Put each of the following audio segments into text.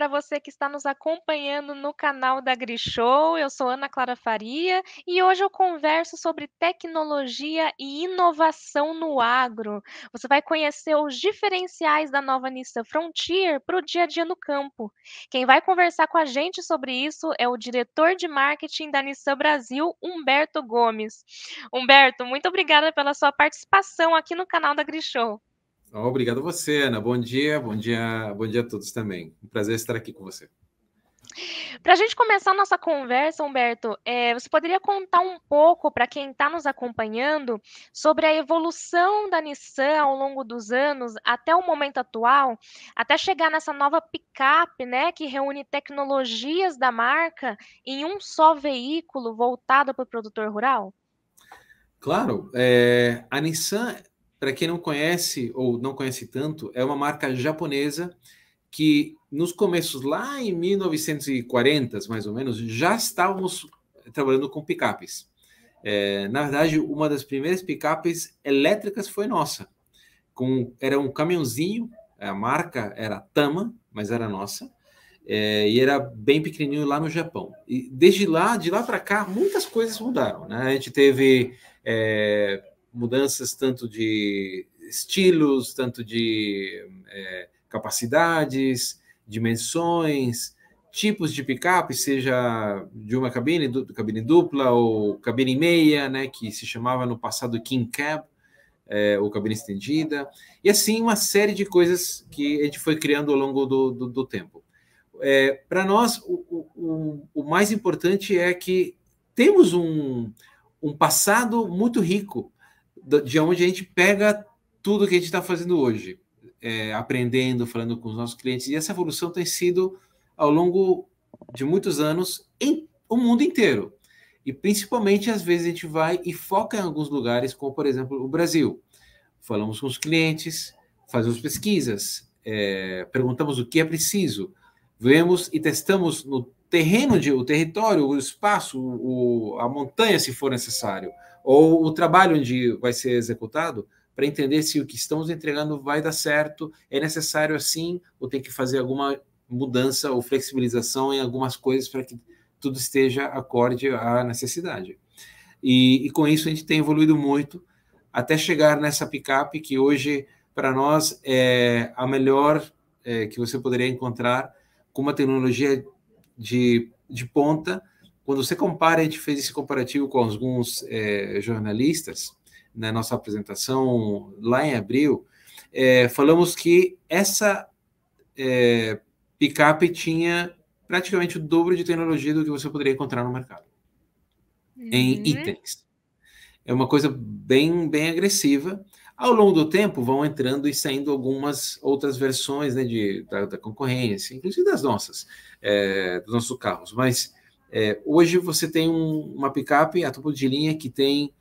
para você que está nos acompanhando no canal da Grishow. Eu sou Ana Clara Faria e hoje eu converso sobre tecnologia e inovação no agro. Você vai conhecer os diferenciais da nova Nissan Frontier para o dia a dia no campo. Quem vai conversar com a gente sobre isso é o diretor de marketing da Nissan Brasil, Humberto Gomes. Humberto, muito obrigada pela sua participação aqui no canal da Grishow. Obrigado a você, Ana. Bom dia, bom dia, bom dia a todos também. Um prazer estar aqui com você. Para a gente começar a nossa conversa, Humberto, é, você poderia contar um pouco para quem está nos acompanhando sobre a evolução da Nissan ao longo dos anos até o momento atual, até chegar nessa nova picape, né, que reúne tecnologias da marca em um só veículo voltado para o produtor rural? Claro, é, a Nissan para quem não conhece ou não conhece tanto, é uma marca japonesa que nos começos lá em 1940, mais ou menos, já estávamos eh, trabalhando com picapes. É, na verdade, uma das primeiras picapes elétricas foi nossa. Com, era um caminhãozinho, a marca era Tama, mas era nossa. É, e era bem pequenininho lá no Japão. E desde lá, de lá para cá, muitas coisas mudaram, né? A gente teve é, mudanças tanto de estilos, tanto de é, capacidades, dimensões, tipos de picape, seja de uma cabine, du cabine dupla ou cabine meia, né, que se chamava no passado King Cab, é, ou cabine estendida, e assim uma série de coisas que a gente foi criando ao longo do, do, do tempo. É, Para nós, o, o, o mais importante é que temos um, um passado muito rico de onde a gente pega tudo que a gente está fazendo hoje, é, aprendendo, falando com os nossos clientes. E essa evolução tem sido ao longo de muitos anos em o mundo inteiro. E principalmente às vezes a gente vai e foca em alguns lugares, como por exemplo o Brasil. Falamos com os clientes, fazemos pesquisas, é, perguntamos o que é preciso, vemos e testamos no terreno, de, o território, o espaço, o, a montanha, se for necessário ou o trabalho onde vai ser executado, para entender se o que estamos entregando vai dar certo, é necessário assim, ou tem que fazer alguma mudança ou flexibilização em algumas coisas para que tudo esteja acorde à necessidade. E, e, com isso a gente tem evoluído muito até chegar nessa picape que hoje para nós é a melhor é, que você poderia encontrar com uma tecnologia de, de ponta quando você compara, a gente fez esse comparativo com alguns é, jornalistas na nossa apresentação lá em abril, é, falamos que essa é, picape tinha praticamente o dobro de tecnologia do que você poderia encontrar no mercado uhum. em itens. É uma coisa bem, bem agressiva. Ao longo do tempo, vão entrando e saindo algumas outras versões né, de, da, da concorrência, inclusive das nossas, é, dos nossos carros. Mas é, hoje você tem um, uma picape a topo de linha que tem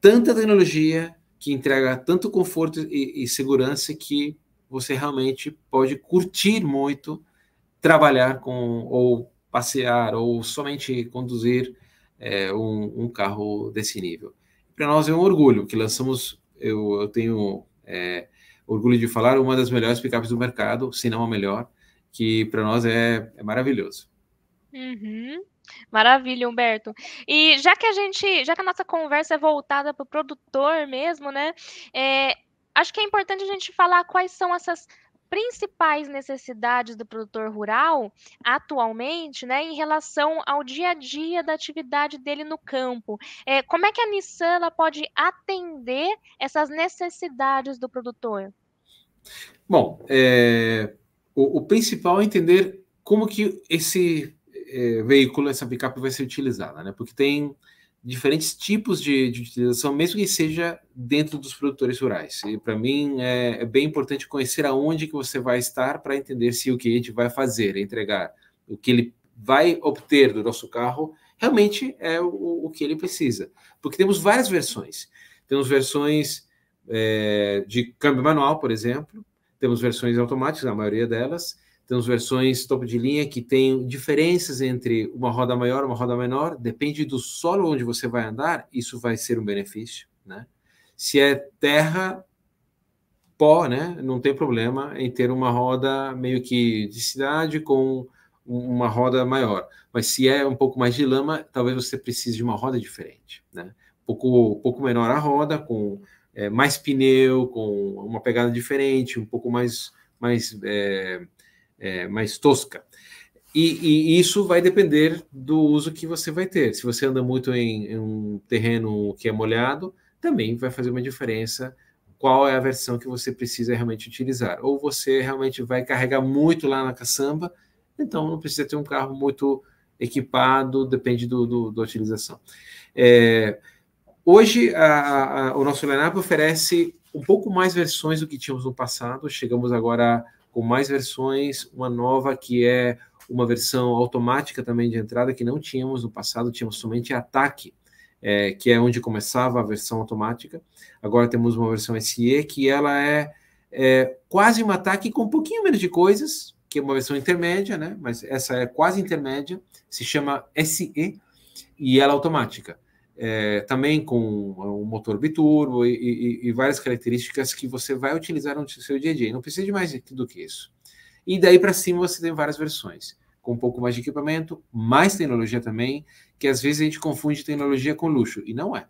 tanta tecnologia, que entrega tanto conforto e, e segurança que você realmente pode curtir muito trabalhar com ou passear ou somente conduzir é, um, um, carro desse nível. Para nós é um orgulho que lançamos, eu, eu tenho é, orgulho de falar, uma das melhores picapes do mercado, se não a melhor, que para nós é, é maravilhoso. Uhum. Maravilha, Humberto. E já que a gente, já que a nossa conversa é voltada para o produtor mesmo, né? É, acho que é importante a gente falar quais são essas principais necessidades do produtor rural atualmente, né, em relação ao dia a dia da atividade dele no campo. É, como é que a Nissan pode atender essas necessidades do produtor? Bom, é, o, o principal é entender como que esse é, veículo essa picape vai ser utilizada, né? Porque tem diferentes tipos de, de utilização, mesmo que seja dentro dos produtores rurais. E para mim é, é, bem importante conhecer aonde que você vai estar para entender se o que a gente vai fazer, entregar, o que ele vai obter do nosso carro realmente é o, o que ele precisa. Porque temos várias versões. Temos versões é, de câmbio manual, por exemplo, temos versões automáticas, a maioria delas, temos versões topo de linha que tem diferenças entre uma roda maior e uma roda menor, depende do solo onde você vai andar, isso vai ser um benefício, né? Se é terra, pó, né? Não tem problema em ter uma roda meio que de cidade com uma roda maior. Mas se é um pouco mais de lama, talvez você precise de uma roda diferente, né? Um pouco, pouco menor a roda, com é, mais pneu, com uma pegada diferente, um pouco mais, mais é, é, mais tosca. E, e, isso vai depender do uso que você vai ter. Se você anda muito em, em, um terreno que é molhado, também vai fazer uma diferença qual é a versão que você precisa realmente utilizar. Ou você realmente vai carregar muito lá na caçamba, então não precisa ter um carro muito equipado, depende do, do da utilização. É, hoje, a, a, o nosso lineup oferece um pouco mais versões do que tínhamos no passado, chegamos agora a com mais versões, uma nova que é uma versão automática também de entrada que não tínhamos no passado, tínhamos somente ataque, é, que é onde começava a versão automática. Agora temos uma versão SE que ela é, é quase um ataque com um pouquinho menos de coisas, que é uma versão intermédia, né? Mas essa é quase intermédia, se chama SE e ela é automática é, também com um motor biturbo e, e, e, várias características que você vai utilizar no seu dia a dia. Não precisa de mais do que isso. E daí para cima você tem várias versões, com um pouco mais de equipamento, mais tecnologia também, que às vezes a gente confunde tecnologia com luxo, e não é.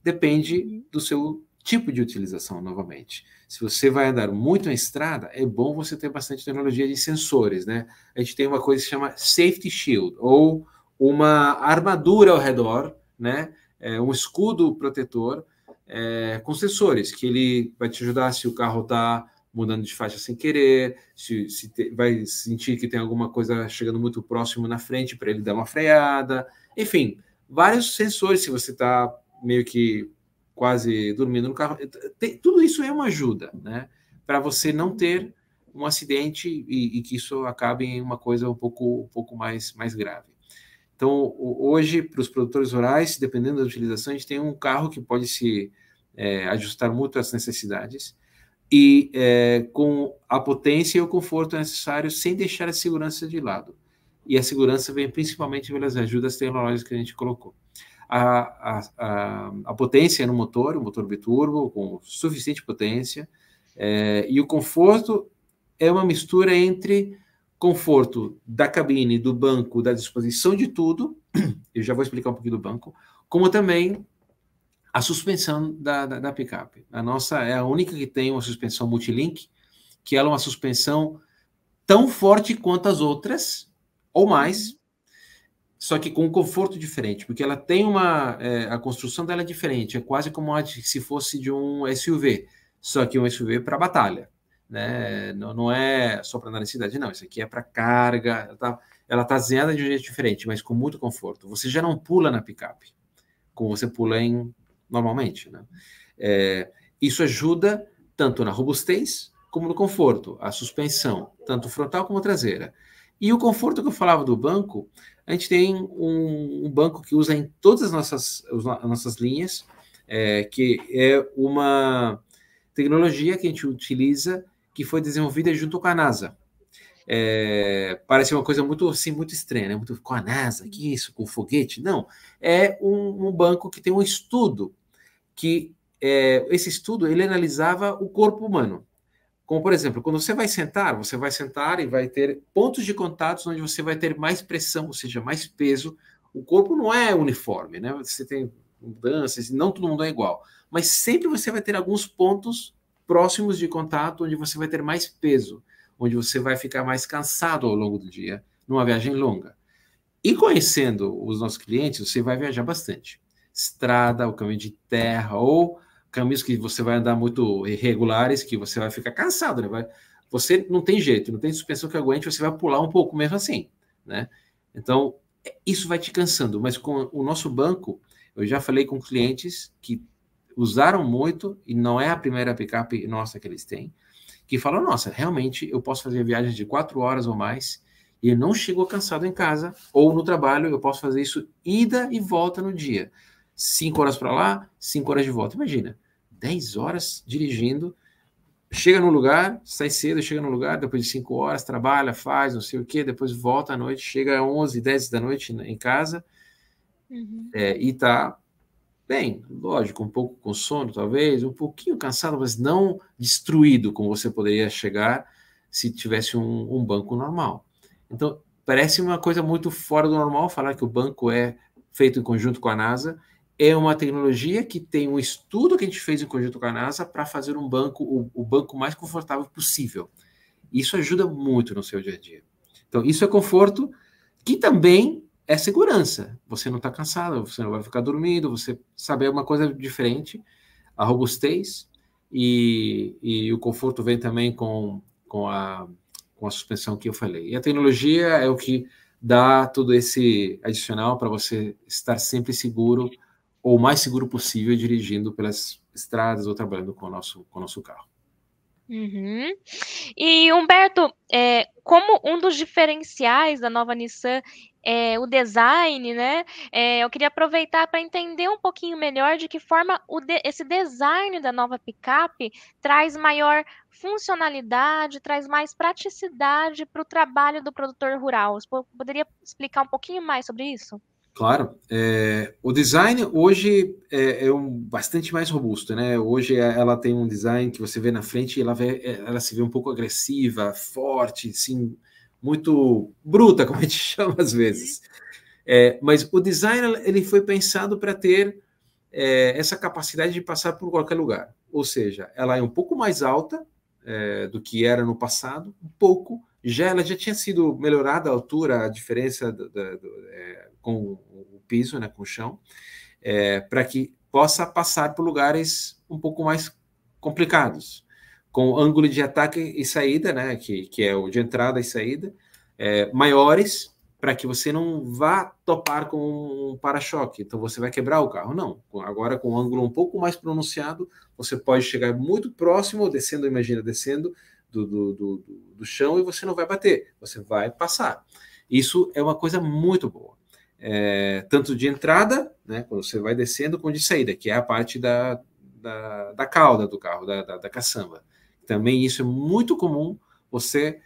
Depende uhum. do seu tipo de utilização, novamente. Se você vai andar muito em estrada, é bom você ter bastante tecnologia de sensores, né? A gente tem uma coisa que se chama Safety Shield, ou uma armadura ao redor né? É um escudo protetor é, com sensores, que ele vai te ajudar se o carro está mudando de faixa sem querer, se, se te, vai sentir que tem alguma coisa chegando muito próximo na frente para ele dar uma freada, enfim, vários sensores se você está meio que quase dormindo no carro, eh, tem, tudo isso é uma ajuda, né? Para você não ter um acidente e, e, que isso acabe em uma coisa um pouco, um pouco mais, mais grave. Então, hoje, para os produtores rurais, dependendo da utilização, a gente tem um carro que pode se é, ajustar muito às necessidades e é, com a potência e o conforto necessário, sem deixar a segurança de lado. E a segurança vem principalmente pelas ajudas tecnológicas que a gente colocou. A, a, a, a potência no motor, o motor biturbo, com suficiente potência, é, e o conforto é uma mistura entre conforto da cabine, do banco, da disposição de tudo, eu já vou explicar um pouquinho do banco, como também a suspensão da, da, da picape. A nossa é a única que tem uma suspensão multilink, que ela é uma suspensão tão forte quanto as outras, ou uhum. mais, só que com um conforto diferente, porque ela tem uma. É, a construção dela é diferente, é quase como se fosse de um SUV, só que um SUV para batalha né? Uhum. Não, não é só para analisidade, não. Isso aqui é para carga. Ela tá, ela tá de um jeito diferente, mas com muito conforto. Você já não pula na picape, como você pula em normalmente, né? É, isso ajuda tanto na robustez como no conforto, a suspensão, tanto frontal como traseira. E o conforto que eu falava do banco, a gente tem um, um banco que usa em todas as nossas, as nossas linhas, é, que é uma tecnologia que a gente utiliza que foi desenvolvida junto com a NASA. É, parece uma coisa muito assim, muito estranha, né? muito com a NASA, que isso, com foguete. Não, é um, um banco que tem um estudo que é, esse estudo ele analisava o corpo humano. Como, por exemplo, quando você vai sentar, você vai sentar e vai ter pontos de contato onde você vai ter mais pressão, ou seja, mais peso. O corpo não é uniforme, né? Você tem mudanças, não todo mundo é igual. Mas sempre você vai ter alguns pontos próximos de contato, onde você vai ter mais peso, onde você vai ficar mais cansado ao longo do dia, numa viagem longa. E conhecendo os nossos clientes, você vai viajar bastante. Estrada, o caminho de terra, ou caminhos que você vai andar muito irregulares, que você vai ficar cansado, né? Vai, você não tem jeito, não tem suspensão que aguente, você vai pular um pouco mesmo assim, né? Então, é, isso vai te cansando, mas com o nosso banco, eu já falei com clientes que usaram muito, e não é a primeira picape nossa que eles têm, que falam: nossa, realmente eu posso fazer viagens de quatro horas ou mais e eu não chego cansado em casa ou no trabalho, eu posso fazer isso ida e volta no dia. Cinco horas para lá, cinco horas de volta. Imagina, dez horas dirigindo, chega no lugar, sai cedo, chega no lugar, depois de cinco horas, trabalha, faz não sei o que, depois volta à noite, chega às 11, 10 da noite né, em casa uhum. é, e tá Bem, lógico, um pouco com sono, talvez, um pouquinho cansado, mas não destruído, como você poderia chegar se tivesse um, um banco normal. Então, parece uma coisa muito fora do normal falar que o banco é feito em conjunto com a NASA. É uma tecnologia que tem um estudo que a gente fez em conjunto com a NASA para fazer um banco, o, o banco mais confortável possível. Isso ajuda muito no seu dia a dia. Então, isso é conforto que também é segurança. Você não está cansado, você não vai ficar dormindo, você sabe é uma coisa diferente, a robustez e, e o conforto vem também com, com, a, com a suspensão que eu falei. E a tecnologia é o que dá todo esse adicional para você estar sempre seguro ou mais seguro possível dirigindo pelas estradas ou trabalhando com o nosso, com o nosso carro. Uhum. E Humberto, é, como um dos diferenciais da nova Nissan é, o design, né? É, eu queria aproveitar para entender um pouquinho melhor de que forma de esse design da nova picape traz maior funcionalidade, traz mais praticidade para o trabalho do produtor rural. Você poderia explicar um pouquinho mais sobre isso? Claro. É, o design hoje é, é um, bastante mais robusto, né? Hoje é, ela tem um design que você vê na frente e ela, vê, é, ela se vê um pouco agressiva, forte, sim muito bruta, como a gente chama às vezes. É, mas o design ele foi pensado para ter é, essa capacidade de passar por qualquer lugar. Ou seja, ela é um pouco mais alta é, do que era no passado, um pouco. Já ela já tinha sido melhorada a altura, a diferença do, do, do, é, com o piso, né, com o chão, é, para que possa passar por lugares um pouco mais complicados com ângulo de ataque e saída, né, que, que é o de entrada e saída, é, maiores, para que você não vá topar com um para-choque. Então você vai quebrar o carro. Não. Agora, com um ângulo um pouco mais pronunciado, você pode chegar muito próximo, descendo, imagina, descendo do, do, do, do chão e você não vai bater, você vai passar. Isso é uma coisa muito boa. É, tanto de entrada, né, quando você vai descendo, como de saída, que é a parte da, da, da cauda do carro, da, da, da caçamba. Também isso é muito comum. Você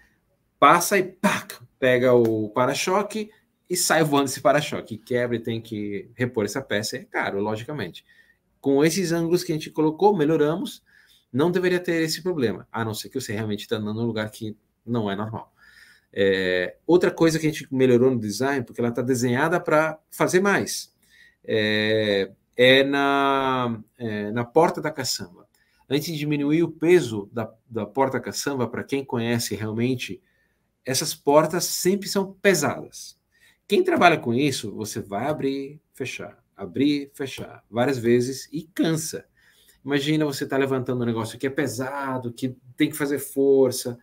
passa e pá, pega o para-choque e sai voando esse para-choque. Quebra e tem que repor essa peça. É caro, logicamente. Com esses ângulos que a gente colocou, melhoramos. Não deveria ter esse problema, a não ser que você realmente está andando num lugar que não é normal. É, outra coisa que a gente melhorou no design, porque ela está desenhada para fazer mais, é, é na, é, na porta da caçamba antes de diminuir o peso da, da porta caçamba, para quem conhece realmente, essas portas sempre são pesadas. Quem trabalha com isso, você vai abrir, fechar, abrir, fechar, várias vezes e cansa. Imagina você estar tá levantando um negócio que é pesado, que tem que fazer força.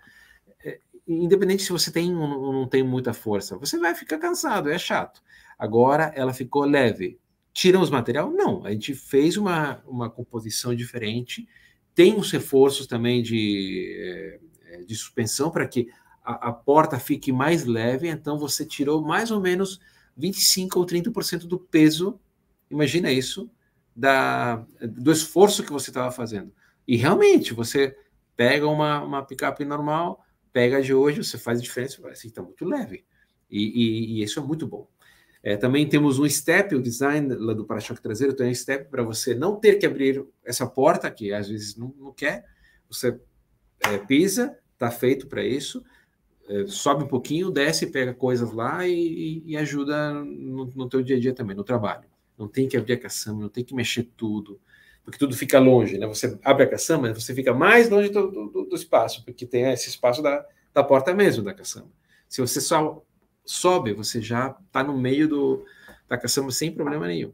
É, independente se você tem ou não tem muita força, você vai ficar cansado, é chato. Agora ela ficou leve. Tiramos material? Não, a gente fez uma, uma composição diferente tem os reforços também de, eh, eh, de suspensão para que a, a, porta fique mais leve, então você tirou mais ou menos 25% ou 30% do peso, imagina isso, da, do esforço que você estava fazendo. E realmente, você pega uma, uma picape normal, pega de hoje, você faz a diferença, assim, está muito leve. E, e, e isso é muito bom. É, também temos um step, o design lá do para-choque traseiro tem um step para você não ter que abrir essa porta, que às vezes não, não quer. Você é, pisa, está feito para isso, é, sobe um pouquinho, desce, pega coisas lá e, e ajuda no, no teu dia a dia também, no trabalho. Não tem que abrir a caçamba, não tem que mexer tudo, porque tudo fica longe, né? Você abre a caçamba, você fica mais longe do, do, do espaço, porque tem esse espaço da, da porta mesmo da caçamba. Se você só sobe, você já está no meio do, da tá caçamba sem problema nenhum.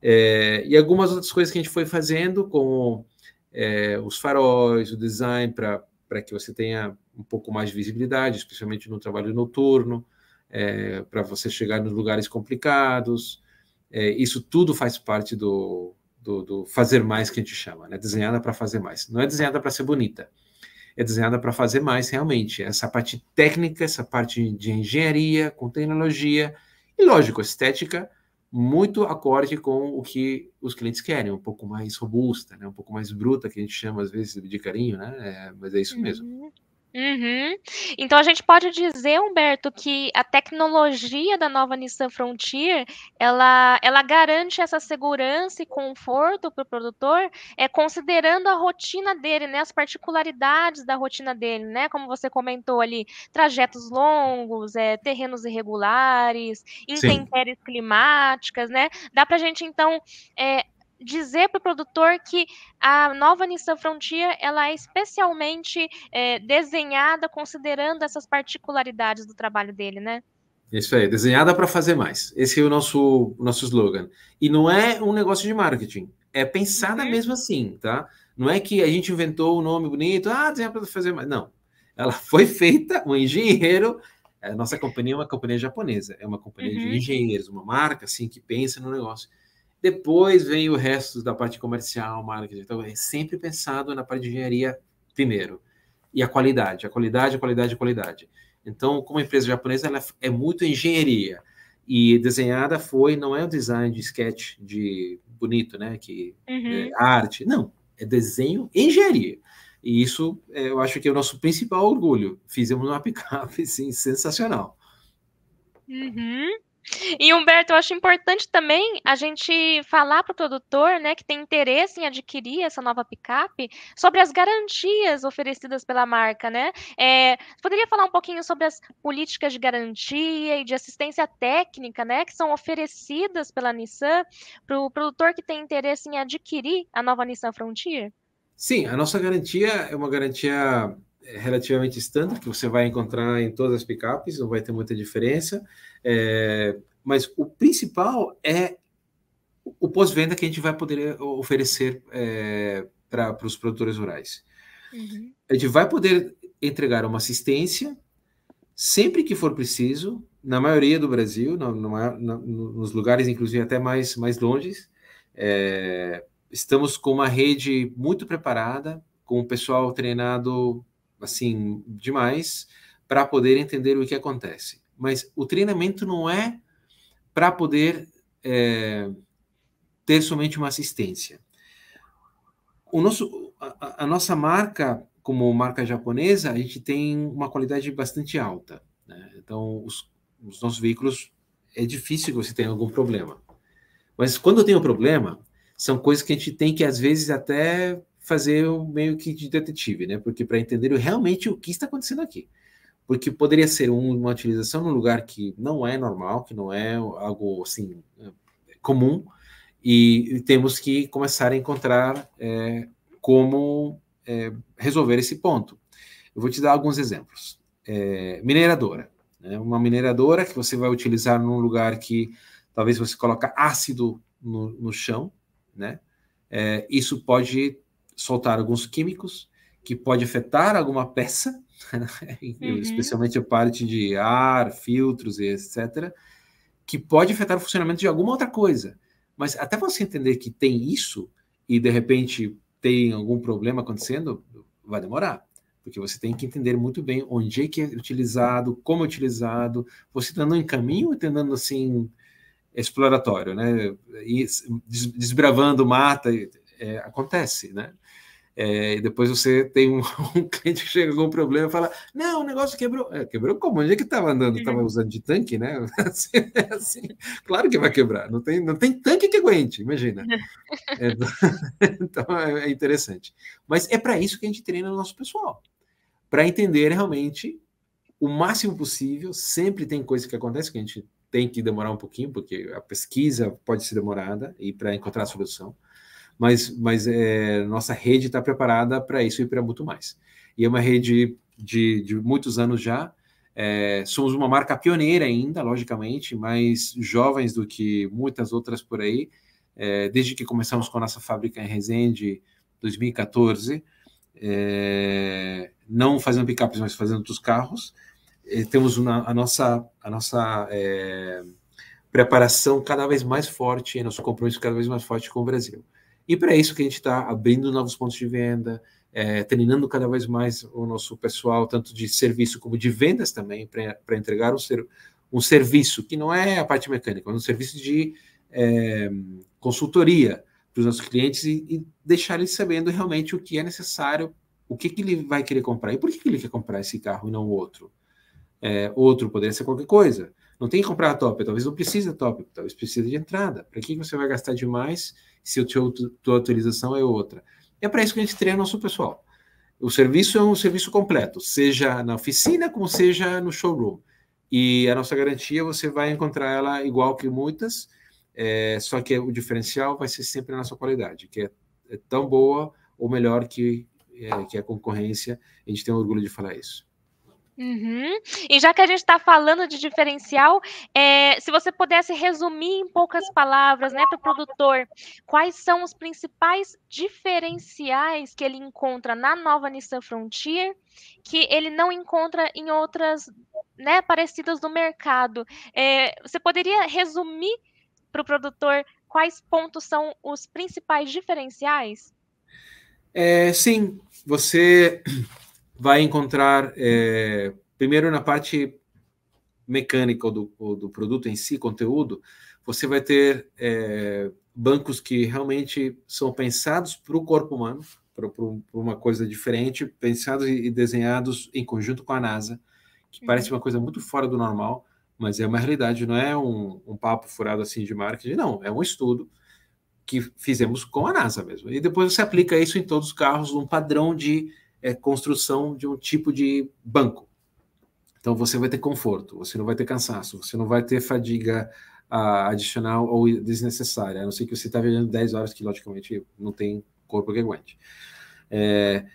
É, e algumas outras coisas que a gente foi fazendo, como é, os faróis, o design, para que você tenha um pouco mais de visibilidade, especialmente no trabalho noturno, é, para você chegar nos lugares complicados. É, isso tudo faz parte do, do, do, fazer mais que a gente chama, né? desenhada para fazer mais. Não é desenhada para ser bonita, é desenhada para fazer mais realmente. Essa parte técnica, essa parte de engenharia, com tecnologia e, lógico, estética, muito acorde com o que os clientes querem, um pouco mais robusta, né? um pouco mais bruta, que a gente chama às vezes de carinho, né? É, mas é isso mesmo. Uhum. Uhum. Então a gente pode dizer, Humberto, que a tecnologia da nova Nissan Frontier, ela, ela garante essa segurança e conforto para o produtor, é considerando a rotina dele, né, as particularidades da rotina dele, né, como você comentou ali, trajetos longos, é, terrenos irregulares, intempéries climáticas, né, dá para a gente então é, dizer para o produtor que a nova Nissan Frontier ela é especialmente é, desenhada considerando essas particularidades do trabalho dele, né? Isso aí, desenhada para fazer mais. Esse é o nosso nosso slogan. E não é um negócio de marketing, é pensada uhum. mesmo assim, tá? Não é que a gente inventou um nome bonito, ah, desenhada para fazer mais. Não, ela foi feita, um engenheiro a é, nossa companhia é uma companhia japonesa, é uma companhia uhum. de engenheiros, uma marca assim que pensa no negócio. Depois vem o resto da parte comercial, marketing. Então, é sempre pensado na parte de engenharia primeiro. E a qualidade, a qualidade, a qualidade, a qualidade. Então, como empresa japonesa, ela é muito engenharia. E desenhada foi, não é um design de sketch de bonito, né? Que é uhum. é arte. Não, é desenho e engenharia. E isso é, eu acho que é o nosso principal orgulho. Fizemos uma picape, sim, sensacional. Uhum. E Humberto, eu acho importante também a gente falar para o produtor, né, que tem interesse em adquirir essa nova picape, sobre as garantias oferecidas pela marca, né? É, poderia falar um pouquinho sobre as políticas de garantia e de assistência técnica, né, que são oferecidas pela Nissan para o produtor que tem interesse em adquirir a nova Nissan Frontier? Sim, a nossa garantia é uma garantia é relativamente estándar, que você vai encontrar em todas as picapes, não vai ter muita diferença. É, mas o principal é o pós-venda que a gente vai poder oferecer é, para os produtores rurais. Uhum. A gente vai poder entregar uma assistência sempre que for preciso, na maioria do Brasil, nos lugares inclusive até mais, mais longe. É, estamos com uma rede muito preparada, com o pessoal treinado assim, demais, para poder entender o que acontece. Mas o treinamento não é para poder é, ter somente uma assistência. O nosso, a, a nossa marca, como marca japonesa, a gente tem uma qualidade bastante alta. Né? Então, os, os nossos veículos, é difícil que você tenha algum problema. Mas quando tem um problema, são coisas que a gente tem que, às vezes, até fazer um meio que de detetive, né? Porque para entender realmente o que está acontecendo aqui. Porque poderia ser uma utilização num lugar que não é normal, que não é algo assim é, comum, e temos que começar a encontrar é, como é, resolver esse ponto. Eu vou te dar alguns exemplos. É, mineradora. Né? Uma mineradora que você vai utilizar num lugar que talvez você coloca ácido no, no chão, né? É, isso pode soltar alguns químicos que pode afetar alguma peça, uhum. especialmente a parte de ar, filtros e etc., que pode afetar o funcionamento de alguma outra coisa. Mas até você entender que tem isso e de repente tem algum problema acontecendo, vai demorar. Porque você tem que entender muito bem onde é que é utilizado, como é utilizado, você está andando em caminho e está andando assim, exploratório, né? E desbravando mata, é, acontece, né? É, e depois você tem um, um, cliente que chega com um problema e fala: Não, o negócio quebrou. É, quebrou como? Onde é que estava andando? Estava uhum. usando de tanque, né? Assim, é assim, claro que vai quebrar. Não tem, não tem tanque que aguente, imagina. Então, então é, então é interessante. Mas é para isso que a gente treina o nosso pessoal para entender realmente o máximo possível. Sempre tem coisa que acontece que a gente tem que demorar um pouquinho, porque a pesquisa pode ser demorada e para encontrar a solução mas, mas é, nossa rede está preparada para isso e para muito mais. E é uma rede de, de muitos anos já, é, somos uma marca pioneira ainda, logicamente, mais jovens do que muitas outras por aí, é, desde que começamos com a nossa fábrica em Resende, 2014, é, não fazendo picapes, mas fazendo outros carros. E é, temos uma, a nossa, a nossa é, preparação cada vez mais forte, nosso compromisso cada vez mais forte com o Brasil. E para isso que a gente está abrindo novos pontos de venda, é, treinando cada vez mais o nosso pessoal, tanto de serviço como de vendas também, para entregar um, ser, um serviço que não é a parte mecânica, mas um serviço de é, consultoria para os nossos clientes e, e deixar eles sabendo realmente o que é necessário, o que, que ele vai querer comprar e por que, que ele quer comprar esse carro e não outro. É, outro poderia ser qualquer coisa. Não tem que comprar a top, talvez não precise a top, talvez precise de entrada. Para que você vai gastar demais se a tua atualização é outra? É para isso que a gente treina o nosso pessoal. O serviço é um serviço completo, seja na oficina como seja no showroom. E a nossa garantia você vai encontrar ela igual que muitas, é, só que o diferencial vai ser sempre a nossa qualidade, que é, é tão boa ou melhor que, é, que a concorrência. A gente tem orgulho de falar isso. Uhum. E já que a gente está falando de diferencial, é, se você pudesse resumir em poucas palavras né, para o produtor, quais são os principais diferenciais que ele encontra na nova Nissan Frontier que ele não encontra em outras né, parecidas do mercado? É, você poderia resumir para o produtor quais pontos são os principais diferenciais? É, sim, você vai encontrar, é, primeiro na parte mecânica do, do produto em si, conteúdo, você vai ter é, bancos que realmente são pensados para o corpo humano, para uma coisa diferente, pensados e desenhados em conjunto com a NASA, que uhum. parece uma coisa muito fora do normal, mas é uma realidade, não é um, um papo furado assim de marketing, não, é um estudo que fizemos com a NASA mesmo. E depois você aplica isso em todos os carros, um padrão de é construção de um tipo de banco. Então você vai ter conforto, você não vai ter cansaço, você não vai ter fadiga ah, adicional ou desnecessária, a não ser que você está viajando 10 horas, que logicamente não tem corpo que aguente. É,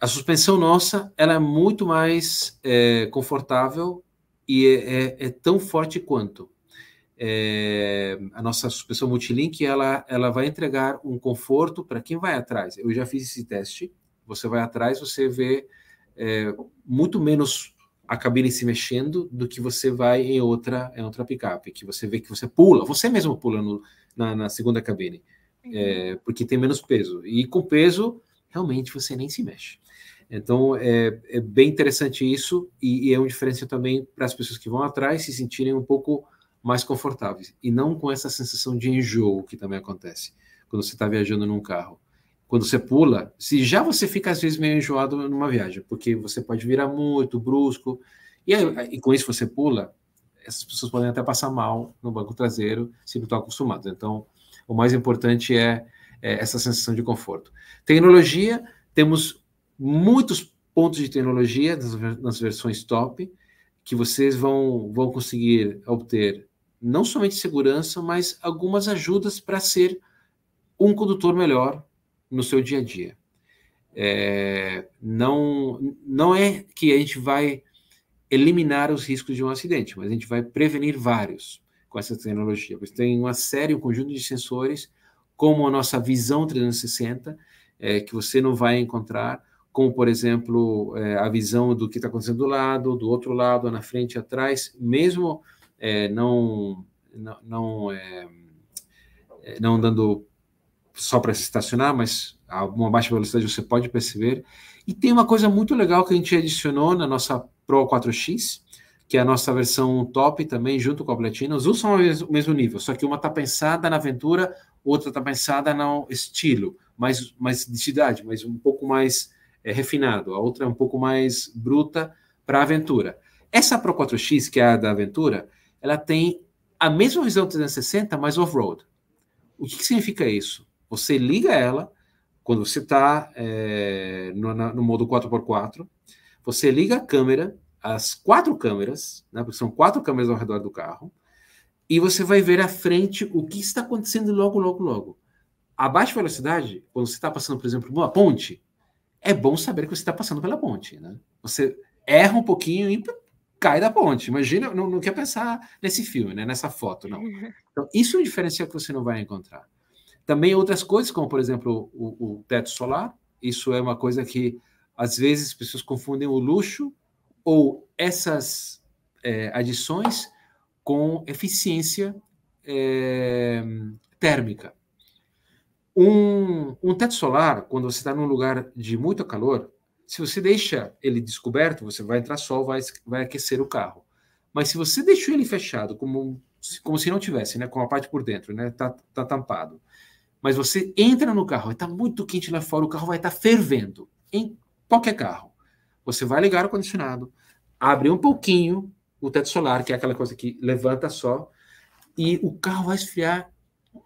a suspensão nossa ela é muito mais é, confortável e é, é, é tão forte quanto. É, a nossa suspensão multilink ela, ela vai entregar um conforto para quem vai atrás. Eu já fiz esse teste você vai atrás, você vê é, muito menos a cabine se mexendo do que você vai em outra em outra picape, que você vê que você pula, você mesmo pula no, na, na, segunda cabine, uhum. é, porque tem menos peso. E com peso, realmente você nem se mexe. Então é, é bem interessante isso e, e é um diferencial também para as pessoas que vão atrás se sentirem um pouco mais confortáveis e não com essa sensação de enjoo que também acontece quando você está viajando num carro quando você pula, se já você fica às vezes meio enjoado numa viagem, porque você pode virar muito brusco, e, aí, e com isso você pula, essas pessoas podem até passar mal no banco traseiro se não estão acostumados. Então, o mais importante é, é essa sensação de conforto. Tecnologia, temos muitos pontos de tecnologia nas, nas versões top, que vocês vão, vão conseguir obter não somente segurança, mas algumas ajudas para ser um condutor melhor, no seu dia a dia. É, não, não é que a gente vai eliminar os riscos de um acidente, mas a gente vai prevenir vários com essa tecnologia. Você tem uma série, um conjunto de sensores, como a nossa visão 360, é, que você não vai encontrar, como, por exemplo, é, a visão do que está acontecendo do lado, do outro lado, na frente, atrás, mesmo é, não, não, não, é, é, não dando só para se estacionar, mas a uma baixa velocidade você pode perceber. E tem uma coisa muito legal que a gente adicionou na nossa Pro 4X, que é a nossa versão top também, junto com a Platina. Os dois são o mesmo nível, só que uma está pensada na aventura, outra está pensada no estilo, mais, mais cidade, mas um pouco mais é, refinado. A outra é um pouco mais bruta para a aventura. Essa Pro 4X, que é a da aventura, ela tem a mesma visão 360, mas off-road. O que, que significa isso? Você liga ela quando você está é, no, no, modo 4x4, você liga a câmera, as quatro câmeras, né, porque são quatro câmeras ao redor do carro, e você vai ver à frente o que está acontecendo logo, logo, logo. A baixa velocidade, quando você está passando, por exemplo, uma ponte, é bom saber que você está passando pela ponte. Né? Você erra um pouquinho e cai da ponte. Imagina, não, não quer pensar nesse filme, né? nessa foto, não. Então, isso é um diferencial que você não vai encontrar. Também outras coisas, como, por exemplo, o, o teto solar. Isso é uma coisa que, às vezes, as pessoas confundem o luxo ou essas é, adições com eficiência é, térmica. Um, um teto solar, quando você está num lugar de muito calor, se você deixa ele descoberto, você vai entrar sol, vai, vai aquecer o carro. Mas se você deixou ele fechado, como, como se não tivesse, né, com a parte por dentro, né, tá, tá tampado, mas você entra no carro, está muito quente lá fora, o carro vai estar tá fervendo. Em qualquer carro. Você vai ligar o condicionado, abre um pouquinho o teto solar, que é aquela coisa que levanta só, e o carro vai esfriar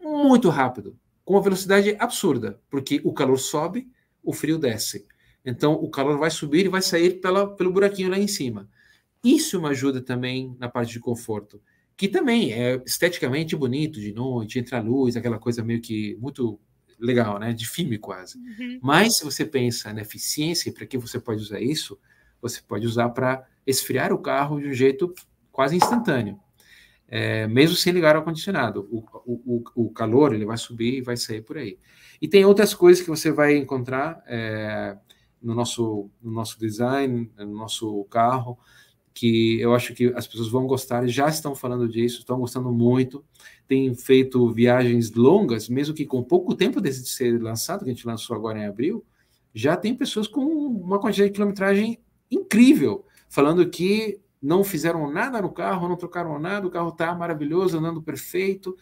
muito rápido, com uma velocidade absurda, porque o calor sobe, o frio desce. Então o calor vai subir e vai sair pela, pelo buraquinho lá em cima. Isso me ajuda também na parte de conforto que também é esteticamente bonito de noite, entra a luz, aquela coisa meio que muito legal, né? De filme quase. Uhum. Mas se você pensa na eficiência, para que você pode usar isso? Você pode usar para esfriar o carro de um jeito quase instantâneo. É, mesmo sem ligar o ar-condicionado, o, o, o, calor ele vai subir e vai sair por aí. E tem outras coisas que você vai encontrar é, no, nosso, no nosso design, no nosso carro, que eu acho que as pessoas vão gostar, já estão falando disso, estão gostando muito, tem feito viagens longas, mesmo que com pouco tempo desde de ser lançado, que a gente lançou agora em abril, já tem pessoas com uma quantidade de quilometragem incrível, falando que não fizeram nada no carro, não trocaram nada, o carro está maravilhoso, andando perfeito.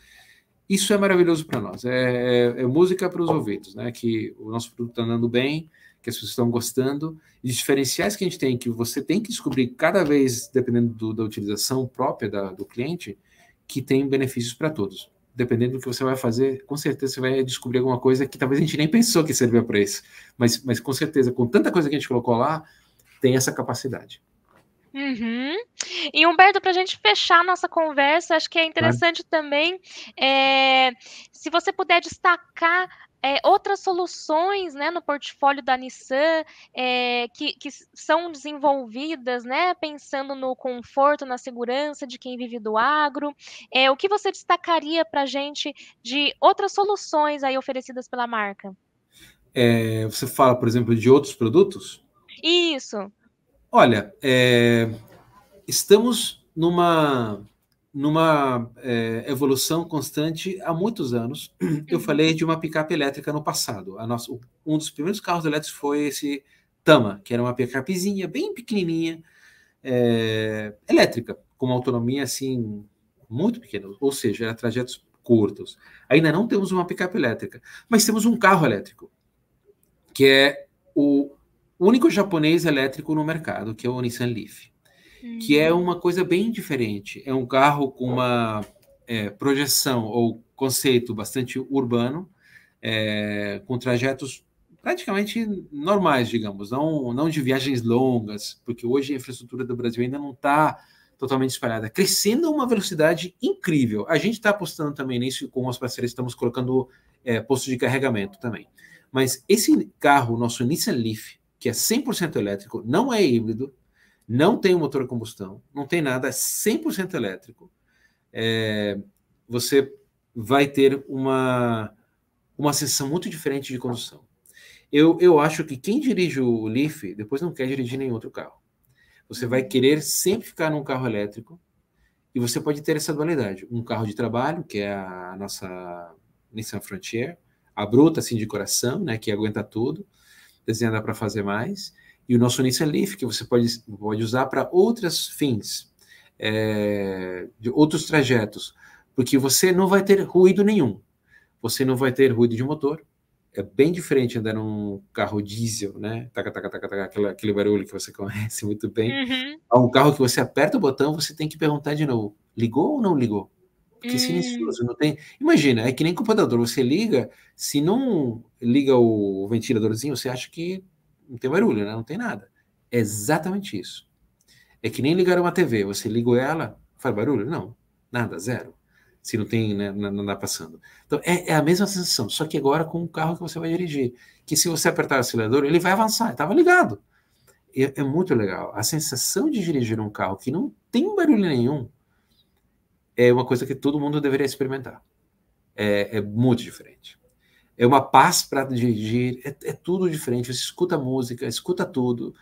Isso é maravilhoso para nós, é, é, é música para os ouvidos, né? Que o nosso produto está andando bem, que as pessoas estão gostando, e diferenciais que a gente tem, que você tem que descobrir cada vez, dependendo do, da utilização própria da, do cliente, que tem benefícios para todos. Dependendo do que você vai fazer, com certeza você vai descobrir alguma coisa que talvez a gente nem pensou que servia para isso. Mas, mas com certeza, com tanta coisa que a gente colocou lá, tem essa capacidade. Uhum. E Humberto, para a gente fechar nossa conversa, acho que é interessante também é, se você puder destacar é, outras soluções né, no portfólio da Nissan é, que, que são desenvolvidas, né, pensando no conforto, na segurança de quem vive do agro. É, o que você destacaria para a gente de outras soluções aí oferecidas pela marca? É, você fala, por exemplo, de outros produtos? Isso. Olha, é, estamos numa numa é, evolução constante há muitos anos. Eu uhum. falei de uma picape elétrica no passado. A nossa, um dos primeiros carros elétricos foi esse Tama, que era uma picapezinha bem pequenininha, é, elétrica, com uma autonomia assim muito pequena, ou seja, era trajetos curtos. Ainda não temos uma picape elétrica, mas temos um carro elétrico, que é o único japonês elétrico no mercado, que é o Nissan Leaf que é hum. uma coisa bem diferente. É um carro com uma é, projeção ou conceito bastante urbano, é, com trajetos praticamente normais, digamos, não, não de viagens longas, porque hoje a infraestrutura do Brasil ainda não está totalmente espalhada, crescendo a uma velocidade incrível. A gente está apostando também nisso com os parceiros, estamos colocando é, de carregamento também. Mas esse carro, nosso Nissan Leaf, que é 100% elétrico, não é híbrido, não tem um motor a combustão, não tem nada, é 100% elétrico. É, você vai ter uma, uma sensação muito diferente de condução. Eu, eu acho que quem dirige o Leaf depois não quer dirigir nenhum outro carro. Você vai uhum. querer sempre ficar num carro elétrico e você pode ter essa dualidade. Um carro de trabalho, que é a nossa Nissan Frontier, a bruta, assim, de coração, né, que aguenta tudo, desenhada para fazer mais, e o nosso Unicef Leaf, que você pode, pode usar para outros fins, é, de outros trajetos, porque você não vai ter ruído nenhum. Você não vai ter ruído de motor. É bem diferente andar num carro diesel, né? Taca, taca, taca, taca, aquele, aquele barulho que você conhece muito bem. Uhum. A um carro que você aperta o botão, você tem que perguntar de novo: ligou ou não ligou? Porque é hum. silencioso, não tem. Imagina, é que nem computador, você liga, se não liga o ventiladorzinho, você acha que não tem barulho, né? não tem nada. É exatamente isso. É que nem ligar uma TV. Você ligou ela, faz barulho? Não, nada, zero. Se não tem, né, não, dá passando. Então é, é, a mesma sensação, só que agora com o carro que você vai dirigir. Que se você apertar o acelerador, ele vai avançar, estava ligado. É, é muito legal. A sensação de dirigir um carro que não tem barulho nenhum é uma coisa que todo mundo deveria experimentar. É, é, muito diferente é uma paz para dirigir, é, é, tudo diferente. Você escuta música, escuta tudo,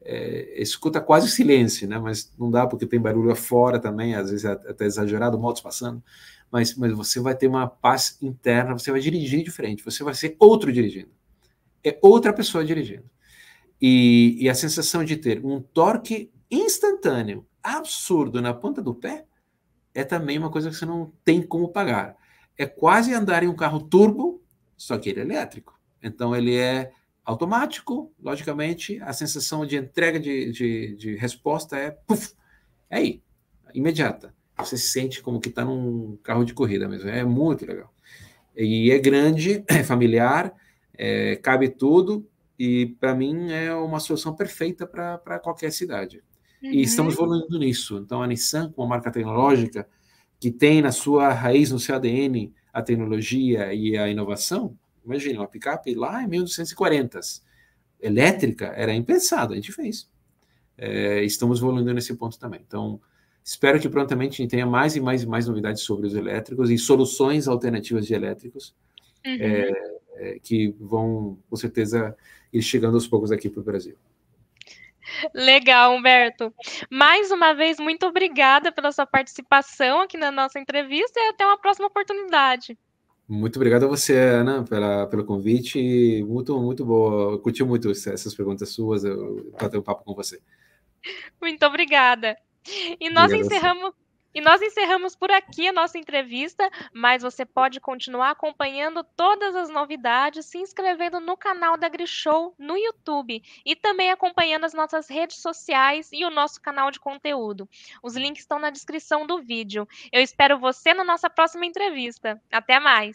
é, escuta quase silêncio, né? Mas não dá porque tem barulho fora também, às vezes é até exagerado, motos passando. Mas, mas você vai ter uma paz interna, você vai dirigir diferente, você vai ser outro dirigindo, é outra pessoa dirigindo. E, e a sensação de ter um torque instantâneo, absurdo na ponta do pé, é também uma coisa que você não tem como pagar. É quase andar em um carro turbo só que ele é elétrico. Então, ele é automático, logicamente, a sensação de entrega de, de, de resposta é puff, é aí, imediata. Você se sente como que está num carro de corrida mesmo. É muito legal. E é grande, é familiar, é, cabe tudo, e para mim é uma solução perfeita para qualquer cidade. Uhum. E estamos evoluindo nisso. Então, a Nissan, com uma marca tecnológica que tem na sua raiz, no seu ADN, a tecnologia e a inovação, imagina, uma picape lá em 1940, elétrica, era impensado, a gente fez. É, estamos evoluindo nesse ponto também. Então, espero que prontamente a gente tenha mais e mais e mais novidades sobre os elétricos e soluções alternativas de elétricos uhum. é, é, que vão, com certeza, ir chegando aos poucos aqui para o Brasil. Legal, Humberto. Mais uma vez, muito obrigada pela sua participação aqui na nossa entrevista e até uma próxima oportunidade. Muito obrigado a você, Ana, pela, pelo convite. Muito, muito boa. Eu curti muito essas perguntas suas, eu, ter um papo com você. Muito obrigada. E nós obrigado encerramos. E nós encerramos por aqui a nossa entrevista, mas você pode continuar acompanhando todas as novidades se inscrevendo no canal da Grishow no YouTube e também acompanhando as nossas redes sociais e o nosso canal de conteúdo. Os links estão na descrição do vídeo. Eu espero você na nossa próxima entrevista. Até mais!